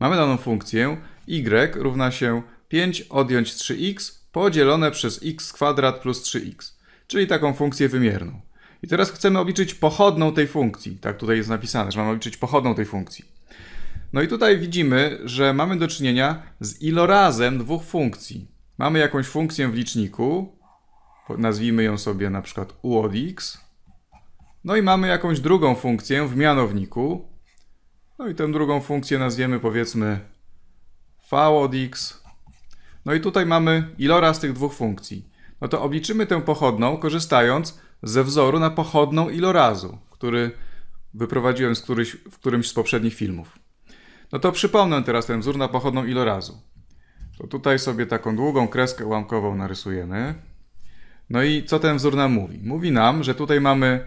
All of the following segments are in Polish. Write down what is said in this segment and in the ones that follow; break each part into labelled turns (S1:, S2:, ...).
S1: Mamy daną funkcję y równa się 5 odjąć 3x podzielone przez x kwadrat plus 3x, czyli taką funkcję wymierną. I teraz chcemy obliczyć pochodną tej funkcji. Tak tutaj jest napisane, że mamy obliczyć pochodną tej funkcji. No i tutaj widzimy, że mamy do czynienia z ilorazem dwóch funkcji. Mamy jakąś funkcję w liczniku, nazwijmy ją sobie na przykład u od x, no i mamy jakąś drugą funkcję w mianowniku, no i tę drugą funkcję nazwiemy powiedzmy v od x. No i tutaj mamy iloraz tych dwóch funkcji. No to obliczymy tę pochodną korzystając ze wzoru na pochodną ilorazu, który wyprowadziłem z któryś, w którymś z poprzednich filmów. No to przypomnę teraz ten wzór na pochodną ilorazu. To tutaj sobie taką długą kreskę łamkową narysujemy. No i co ten wzór nam mówi? Mówi nam, że tutaj mamy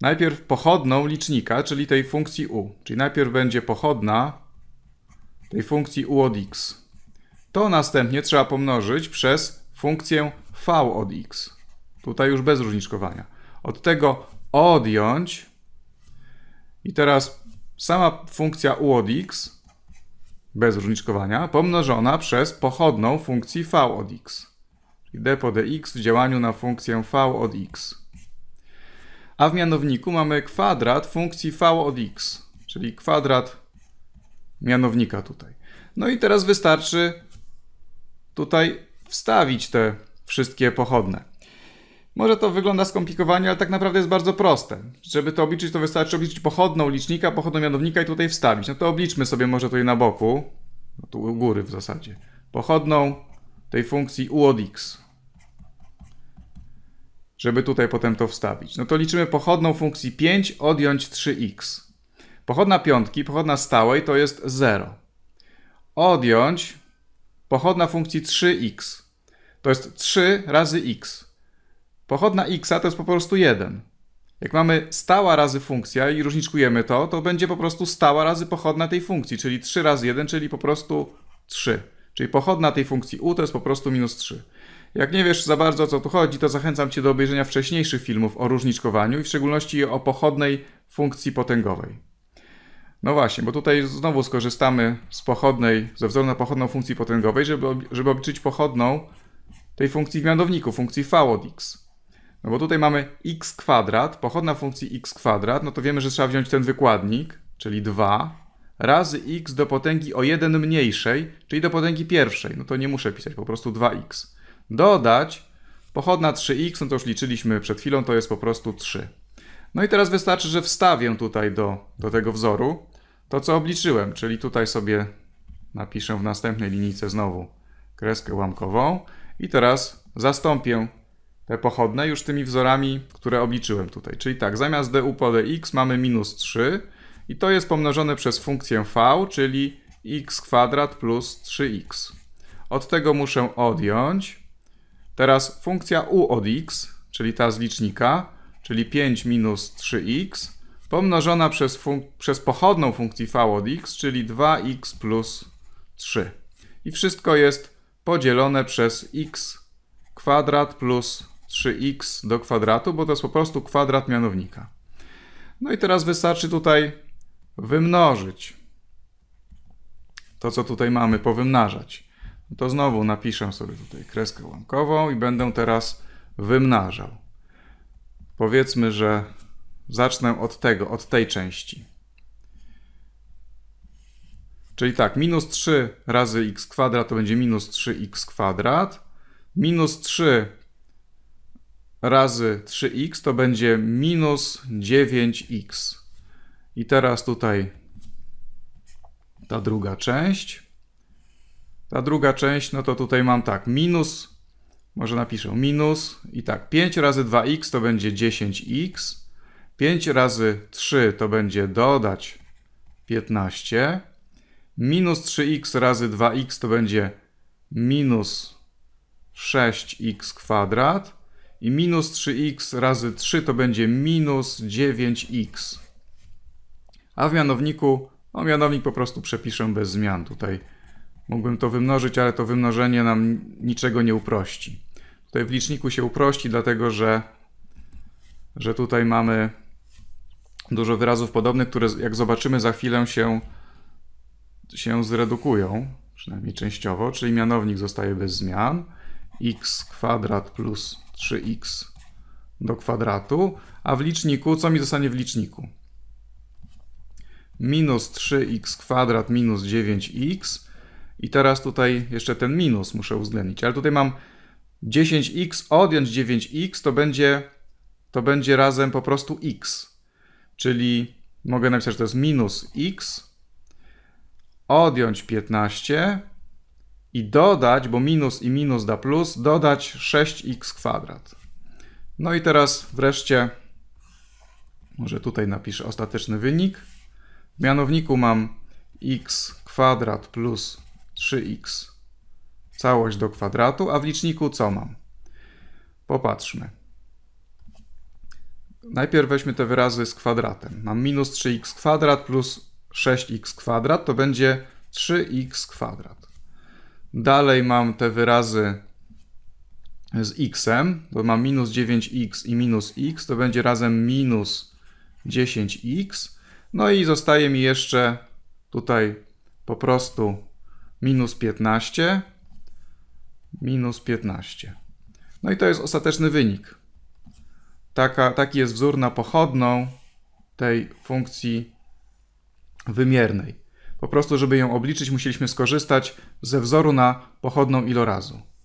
S1: najpierw pochodną licznika, czyli tej funkcji u. Czyli najpierw będzie pochodna tej funkcji u od x. To następnie trzeba pomnożyć przez funkcję v od x. Tutaj już bez różniczkowania. Od tego odjąć i teraz sama funkcja u od x bez różniczkowania pomnożona przez pochodną funkcji v od x. Czyli d po dx w działaniu na funkcję v od x a w mianowniku mamy kwadrat funkcji v od x, czyli kwadrat mianownika tutaj. No i teraz wystarczy tutaj wstawić te wszystkie pochodne. Może to wygląda skomplikowanie, ale tak naprawdę jest bardzo proste. Żeby to obliczyć, to wystarczy obliczyć pochodną licznika, pochodną mianownika i tutaj wstawić. No to obliczmy sobie może tutaj na boku, no tu u góry w zasadzie, pochodną tej funkcji u od x żeby tutaj potem to wstawić. No to liczymy pochodną funkcji 5 odjąć 3x. Pochodna piątki, pochodna stałej to jest 0. Odjąć pochodna funkcji 3x. To jest 3 razy x. Pochodna x to jest po prostu 1. Jak mamy stała razy funkcja i różniczkujemy to, to będzie po prostu stała razy pochodna tej funkcji, czyli 3 razy 1, czyli po prostu 3. Czyli pochodna tej funkcji u to jest po prostu minus 3. Jak nie wiesz za bardzo o co tu chodzi, to zachęcam Cię do obejrzenia wcześniejszych filmów o różniczkowaniu i w szczególności o pochodnej funkcji potęgowej. No właśnie, bo tutaj znowu skorzystamy z pochodnej, ze wzoru na pochodną funkcji potęgowej, żeby, żeby obliczyć pochodną tej funkcji w mianowniku, funkcji v od x. No bo tutaj mamy x kwadrat, pochodna funkcji x kwadrat, no to wiemy, że trzeba wziąć ten wykładnik, czyli 2, razy x do potęgi o 1 mniejszej, czyli do potęgi pierwszej. No to nie muszę pisać, po prostu 2x dodać pochodna 3x, no to już liczyliśmy przed chwilą, to jest po prostu 3. No i teraz wystarczy, że wstawię tutaj do, do tego wzoru to, co obliczyłem, czyli tutaj sobie napiszę w następnej linijce znowu kreskę łamkową i teraz zastąpię te pochodne już tymi wzorami, które obliczyłem tutaj. Czyli tak, zamiast du po dx mamy minus 3 i to jest pomnożone przez funkcję v, czyli x kwadrat plus 3x. Od tego muszę odjąć Teraz funkcja u od x, czyli ta z licznika, czyli 5 minus 3x, pomnożona przez, przez pochodną funkcji v od x, czyli 2x plus 3. I wszystko jest podzielone przez x kwadrat plus 3x do kwadratu, bo to jest po prostu kwadrat mianownika. No i teraz wystarczy tutaj wymnożyć to, co tutaj mamy, powymnażać. To znowu napiszę sobie tutaj kreskę łamkową i będę teraz wymnażał. Powiedzmy, że zacznę od tego, od tej części. Czyli tak, minus 3 razy x kwadrat to będzie minus 3x kwadrat. Minus 3 razy 3x to będzie minus 9x. I teraz tutaj ta druga część. Ta druga część, no to tutaj mam tak, minus, może napiszę minus i tak, 5 razy 2x to będzie 10x, 5 razy 3 to będzie dodać 15, minus 3x razy 2x to będzie minus 6x kwadrat i minus 3x razy 3 to będzie minus 9x. A w mianowniku, no mianownik po prostu przepiszę bez zmian tutaj Mógłbym to wymnożyć, ale to wymnożenie nam niczego nie uprości. Tutaj w liczniku się uprości, dlatego że, że tutaj mamy dużo wyrazów podobnych, które jak zobaczymy za chwilę się, się zredukują, przynajmniej częściowo, czyli mianownik zostaje bez zmian, x kwadrat plus 3x do kwadratu, a w liczniku, co mi zostanie w liczniku? Minus 3x kwadrat minus 9x i teraz tutaj jeszcze ten minus muszę uwzględnić, ale tutaj mam 10x odjąć 9x to będzie, to będzie razem po prostu x. Czyli mogę napisać, że to jest minus x odjąć 15 i dodać, bo minus i minus da plus, dodać 6x kwadrat. No i teraz wreszcie, może tutaj napiszę ostateczny wynik. W mianowniku mam x kwadrat plus 3x. Całość do kwadratu, a w liczniku co mam? Popatrzmy. Najpierw weźmy te wyrazy z kwadratem. Mam minus 3x kwadrat plus 6x kwadrat, to będzie 3x kwadrat. Dalej mam te wyrazy z x, bo mam minus 9x i minus x, to będzie razem minus 10x. No i zostaje mi jeszcze tutaj po prostu minus 15, minus 15. No i to jest ostateczny wynik. Taka, taki jest wzór na pochodną tej funkcji wymiernej. Po prostu, żeby ją obliczyć, musieliśmy skorzystać ze wzoru na pochodną ilorazu.